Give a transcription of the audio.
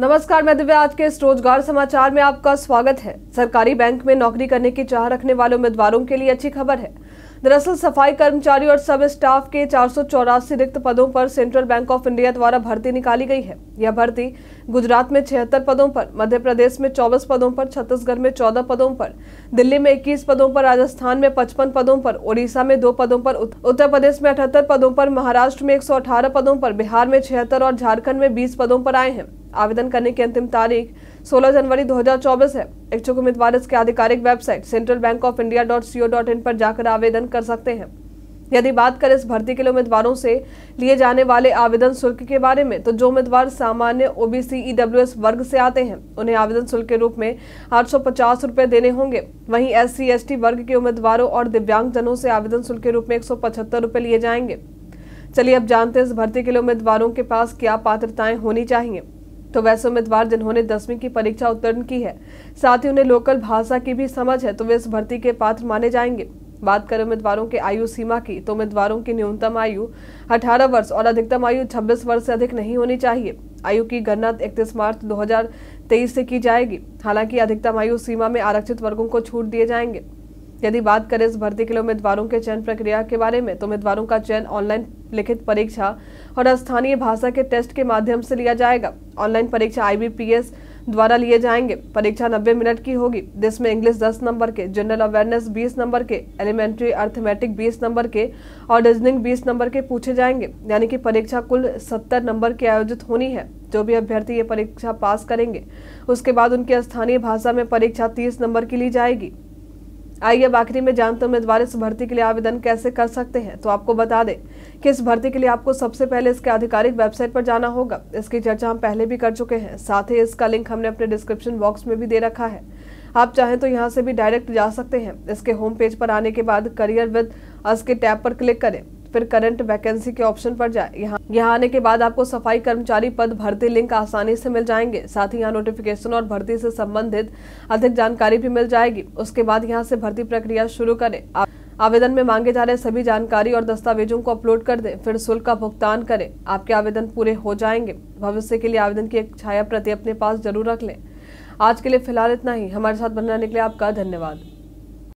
नमस्कार मैं दिव्या आज के इस रोजगार समाचार में आपका स्वागत है सरकारी बैंक में नौकरी करने की चाह रखने वाले उम्मीदवारों के लिए अच्छी खबर है दरअसल सफाई कर्मचारी और सब स्टाफ के चार रिक्त पदों पर सेंट्रल बैंक ऑफ इंडिया द्वारा भर्ती निकाली गई है यह भर्ती गुजरात में छिहत्तर पदों पर मध्य प्रदेश में चौबीस पदों पर छत्तीसगढ़ में चौदह पदों पर दिल्ली में इक्कीस पदों पर राजस्थान में पचपन पदों पर ओडिशा में दो पदों पर उत्तर प्रदेश में अठहत्तर पदों पर महाराष्ट्र में एक पदों पर बिहार में छिहत्तर और झारखंड में बीस पदों पर आए हैं आवेदन करने की अंतिम तारीख 16 जनवरी 2024 है इच्छुक उम्मीदवार इसके आधिकारिक website central bank of India dot C dot in पर जाकर आवेदन कर सकते हैं यदि बात करें इस भर्ती के लिए उम्मीदवारों से लिए जाने वाले आवेदन शुल्क के बारे में तो जो उम्मीदवार सामान्य ओबीसी ईडब्ल्यूएस e वर्ग से आते हैं उन्हें आवेदन शुल्क के रूप में आठ रुपए देने होंगे वहीं एस सी वर्ग के उम्मीदवारों और दिव्यांगजनों से आवेदन शुल्क के रूप में एक रुपए लिए जाएंगे चलिए अब जानते हैं इस भर्ती के लिए उम्मीदवारों के पास क्या पात्रताएं होनी चाहिए तो वैसे उम्मीदवार जिन्होंने दसवीं की परीक्षा उत्तीर्ण की है साथ ही उन्हें लोकल भाषा की भी समझ है तो वे इस भर्ती के पात्र माने जाएंगे बात करें उम्मीदवारों की आयु सीमा की तो उम्मीदवारों की न्यूनतम आयु 18 वर्ष और अधिकतम आयु 26 वर्ष से अधिक नहीं होनी चाहिए आयु की गणना 31 मार्च 2023 से की जाएगी हालांकि अधिकतम आयु सीमा में आरक्षित वर्गों को छूट दिए जाएंगे यदि बात करें इस भर्ती के लिए उम्मीदवारों के चयन प्रक्रिया के बारे में तो उम्मीदवारों का चयन ऑनलाइन लिखित परीक्षा और स्थानीय भाषा के टेस्ट के माध्यम से लिया जाएगा ऑनलाइन परीक्षा आईबीपीएस द्वारा लिए जाएंगे परीक्षा 90 मिनट की होगी जिसमें इंग्लिश 10 नंबर के जनरल अवेयरनेस 20 नंबर के एलिमेंट्री अर्थमेटिक 20 नंबर के और रीजनिंग 20 नंबर के पूछे जाएंगे यानी कि परीक्षा कुल 70 नंबर की आयोजित होनी है जो भी अभ्यर्थी ये परीक्षा पास करेंगे उसके बाद उनकी स्थानीय भाषा में परीक्षा तीस नंबर की ली जाएगी आइए आखिरी में जानते उम्मीदवार इस भर्ती के लिए आवेदन कैसे कर सकते हैं तो आपको बता दें कि इस भर्ती के लिए आपको सबसे पहले इसके आधिकारिक वेबसाइट पर जाना होगा इसकी चर्चा हम पहले भी कर चुके हैं साथ ही इसका लिंक हमने अपने डिस्क्रिप्शन बॉक्स में भी दे रखा है आप चाहें तो यहाँ से भी डायरेक्ट जा सकते हैं इसके होम पेज पर आने के बाद करियर विद अस के टैब पर क्लिक करें फिर करंट वैकेंसी के ऑप्शन पर जाए यहाँ यहाँ आने के बाद आपको सफाई कर्मचारी पद भर्ती लिंक आसानी से मिल जाएंगे साथ ही यहाँ नोटिफिकेशन और भर्ती से संबंधित अधिक जानकारी भी मिल जाएगी उसके बाद यहाँ से भर्ती प्रक्रिया शुरू करें आवेदन में मांगे जा रहे सभी जानकारी और दस्तावेजों को अपलोड कर दे फिर शुल्क का भुगतान करें आपके आवेदन पूरे हो जाएंगे भविष्य के लिए आवेदन की एक छाया प्रति अपने पास जरूर रख ले आज के लिए फिलहाल इतना ही हमारे साथ बने रहने के लिए आपका धन्यवाद